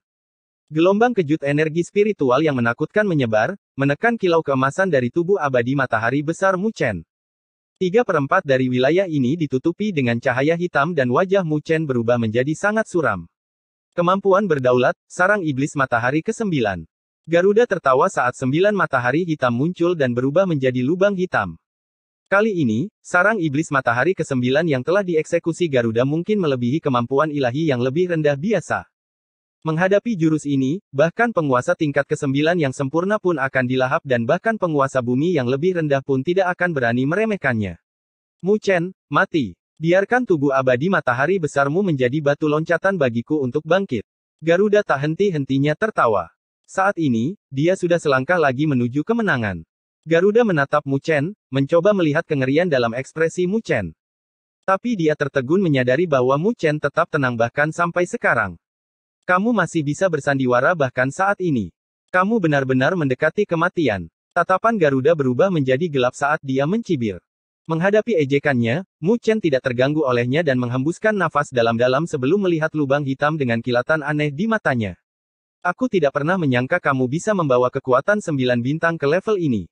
Gelombang kejut energi spiritual yang menakutkan menyebar, menekan kilau keemasan dari tubuh abadi matahari besar Mu Chen. Tiga perempat dari wilayah ini ditutupi dengan cahaya hitam dan wajah Mu Chen berubah menjadi sangat suram. Kemampuan berdaulat, sarang iblis matahari ke-9. Garuda tertawa saat sembilan matahari hitam muncul dan berubah menjadi lubang hitam. Kali ini, sarang iblis matahari ke-9 yang telah dieksekusi Garuda mungkin melebihi kemampuan ilahi yang lebih rendah biasa. Menghadapi jurus ini, bahkan penguasa tingkat ke-9 yang sempurna pun akan dilahap dan bahkan penguasa bumi yang lebih rendah pun tidak akan berani meremehkannya. Chen, mati. Biarkan tubuh abadi matahari besarmu menjadi batu loncatan bagiku untuk bangkit. Garuda tak henti-hentinya tertawa. Saat ini, dia sudah selangkah lagi menuju kemenangan. Garuda menatap Mu Chen, mencoba melihat kengerian dalam ekspresi Mu Chen. Tapi dia tertegun menyadari bahwa Mu Chen tetap tenang bahkan sampai sekarang. Kamu masih bisa bersandiwara bahkan saat ini. Kamu benar-benar mendekati kematian. Tatapan Garuda berubah menjadi gelap saat dia mencibir. Menghadapi ejekannya, Mu Chen tidak terganggu olehnya dan menghembuskan nafas dalam-dalam sebelum melihat lubang hitam dengan kilatan aneh di matanya. Aku tidak pernah menyangka kamu bisa membawa kekuatan sembilan bintang ke level ini.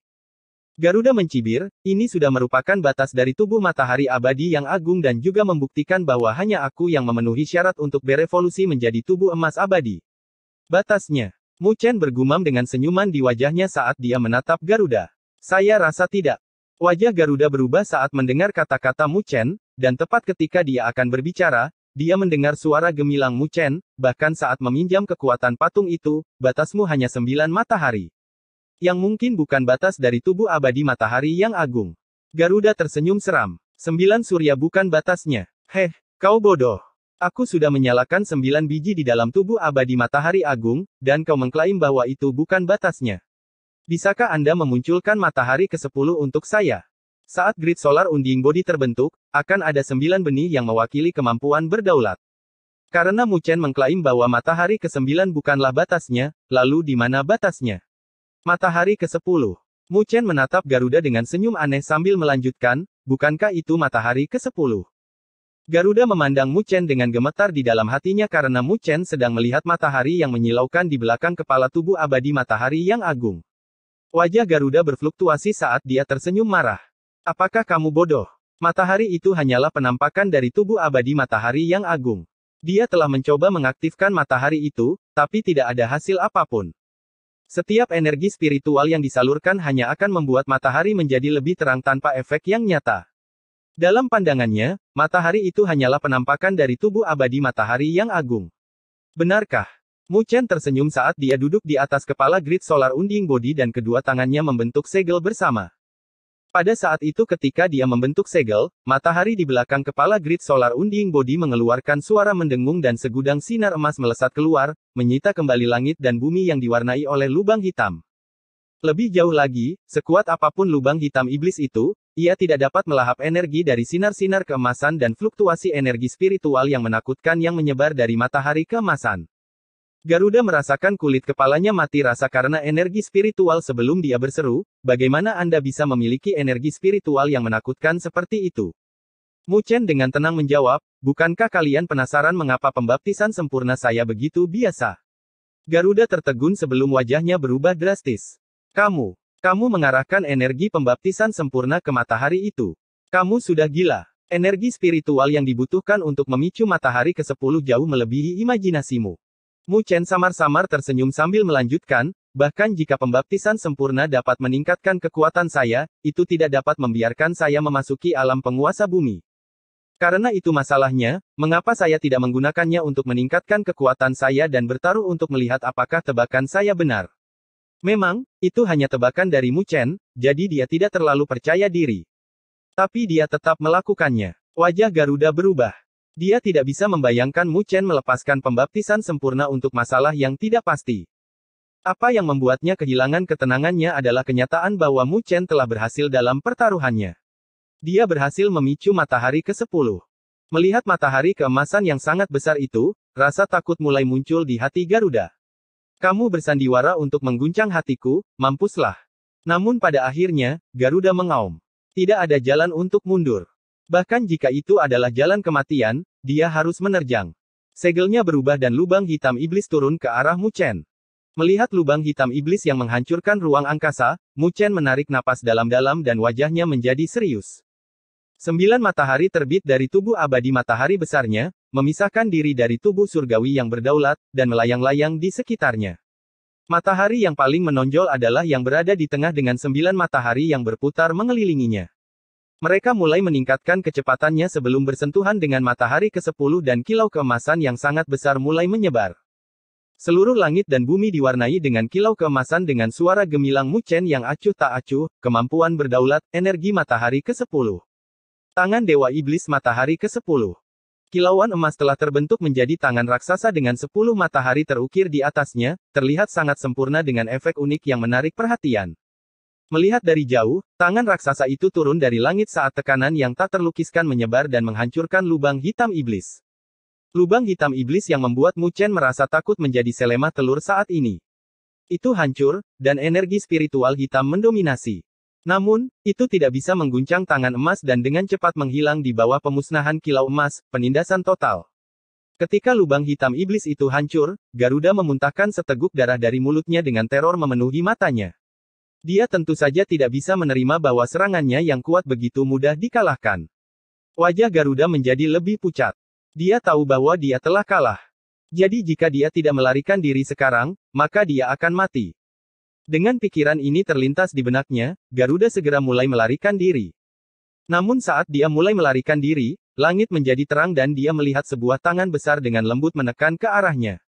Garuda mencibir, ini sudah merupakan batas dari tubuh matahari abadi yang agung dan juga membuktikan bahwa hanya aku yang memenuhi syarat untuk berevolusi menjadi tubuh emas abadi. Batasnya. Mu Chen bergumam dengan senyuman di wajahnya saat dia menatap Garuda. Saya rasa tidak. Wajah Garuda berubah saat mendengar kata-kata Mu Chen, dan tepat ketika dia akan berbicara, dia mendengar suara gemilang Mu Chen, bahkan saat meminjam kekuatan patung itu, batasmu hanya sembilan matahari. Yang mungkin bukan batas dari tubuh abadi matahari yang agung. Garuda tersenyum seram. Sembilan surya bukan batasnya. Heh, kau bodoh. Aku sudah menyalakan sembilan biji di dalam tubuh abadi matahari agung, dan kau mengklaim bahwa itu bukan batasnya. Bisakah Anda memunculkan matahari ke sepuluh untuk saya? Saat grid solar unding body terbentuk, akan ada sembilan benih yang mewakili kemampuan berdaulat. Karena Chen mengklaim bahwa matahari ke-9 bukanlah batasnya, lalu di mana batasnya? Matahari ke-10. Chen menatap Garuda dengan senyum aneh sambil melanjutkan, bukankah itu matahari ke-10? Garuda memandang Mu Chen dengan gemetar di dalam hatinya karena Mu Chen sedang melihat matahari yang menyilaukan di belakang kepala tubuh abadi matahari yang agung. Wajah Garuda berfluktuasi saat dia tersenyum marah. Apakah kamu bodoh? Matahari itu hanyalah penampakan dari tubuh abadi matahari yang agung. Dia telah mencoba mengaktifkan matahari itu, tapi tidak ada hasil apapun. Setiap energi spiritual yang disalurkan hanya akan membuat matahari menjadi lebih terang tanpa efek yang nyata. Dalam pandangannya, matahari itu hanyalah penampakan dari tubuh abadi matahari yang agung. Benarkah? Mu Chen tersenyum saat dia duduk di atas kepala grid solar unding body dan kedua tangannya membentuk segel bersama. Pada saat itu ketika dia membentuk segel, matahari di belakang kepala grid solar undying body mengeluarkan suara mendengung dan segudang sinar emas melesat keluar, menyita kembali langit dan bumi yang diwarnai oleh lubang hitam. Lebih jauh lagi, sekuat apapun lubang hitam iblis itu, ia tidak dapat melahap energi dari sinar-sinar keemasan dan fluktuasi energi spiritual yang menakutkan yang menyebar dari matahari keemasan. Garuda merasakan kulit kepalanya mati rasa karena energi spiritual sebelum dia berseru, bagaimana Anda bisa memiliki energi spiritual yang menakutkan seperti itu? Mu Chen dengan tenang menjawab, bukankah kalian penasaran mengapa pembaptisan sempurna saya begitu biasa? Garuda tertegun sebelum wajahnya berubah drastis. Kamu, kamu mengarahkan energi pembaptisan sempurna ke matahari itu. Kamu sudah gila. Energi spiritual yang dibutuhkan untuk memicu matahari ke-10 jauh melebihi imajinasimu. Mu Chen samar-samar tersenyum sambil melanjutkan, bahkan jika pembaptisan sempurna dapat meningkatkan kekuatan saya, itu tidak dapat membiarkan saya memasuki alam penguasa bumi. Karena itu masalahnya, mengapa saya tidak menggunakannya untuk meningkatkan kekuatan saya dan bertaruh untuk melihat apakah tebakan saya benar. Memang, itu hanya tebakan dari Mu Chen, jadi dia tidak terlalu percaya diri. Tapi dia tetap melakukannya. Wajah Garuda berubah. Dia tidak bisa membayangkan Mu Chen melepaskan pembaptisan sempurna untuk masalah yang tidak pasti. Apa yang membuatnya kehilangan ketenangannya adalah kenyataan bahwa Mu Chen telah berhasil dalam pertaruhannya. Dia berhasil memicu matahari ke-10. Melihat matahari keemasan yang sangat besar itu, rasa takut mulai muncul di hati Garuda. Kamu bersandiwara untuk mengguncang hatiku, mampuslah. Namun pada akhirnya, Garuda mengaum. Tidak ada jalan untuk mundur. Bahkan jika itu adalah jalan kematian, dia harus menerjang. Segelnya berubah dan lubang hitam iblis turun ke arah Muchen. Melihat lubang hitam iblis yang menghancurkan ruang angkasa, Muchen menarik napas dalam-dalam dan wajahnya menjadi serius. Sembilan matahari terbit dari tubuh abadi matahari besarnya, memisahkan diri dari tubuh surgawi yang berdaulat, dan melayang-layang di sekitarnya. Matahari yang paling menonjol adalah yang berada di tengah dengan sembilan matahari yang berputar mengelilinginya. Mereka mulai meningkatkan kecepatannya sebelum bersentuhan dengan matahari ke-10 dan kilau keemasan yang sangat besar mulai menyebar. Seluruh langit dan bumi diwarnai dengan kilau keemasan dengan suara gemilang mucen yang acuh tak acuh, kemampuan berdaulat, energi matahari ke-10. Tangan Dewa Iblis Matahari ke-10. Kilauan emas telah terbentuk menjadi tangan raksasa dengan 10 matahari terukir di atasnya, terlihat sangat sempurna dengan efek unik yang menarik perhatian. Melihat dari jauh, tangan raksasa itu turun dari langit saat tekanan yang tak terlukiskan menyebar dan menghancurkan lubang hitam iblis. Lubang hitam iblis yang membuat Mu Chen merasa takut menjadi selemah telur saat ini. Itu hancur, dan energi spiritual hitam mendominasi. Namun, itu tidak bisa mengguncang tangan emas dan dengan cepat menghilang di bawah pemusnahan kilau emas, penindasan total. Ketika lubang hitam iblis itu hancur, Garuda memuntahkan seteguk darah dari mulutnya dengan teror memenuhi matanya. Dia tentu saja tidak bisa menerima bahwa serangannya yang kuat begitu mudah dikalahkan. Wajah Garuda menjadi lebih pucat. Dia tahu bahwa dia telah kalah. Jadi jika dia tidak melarikan diri sekarang, maka dia akan mati. Dengan pikiran ini terlintas di benaknya, Garuda segera mulai melarikan diri. Namun saat dia mulai melarikan diri, langit menjadi terang dan dia melihat sebuah tangan besar dengan lembut menekan ke arahnya.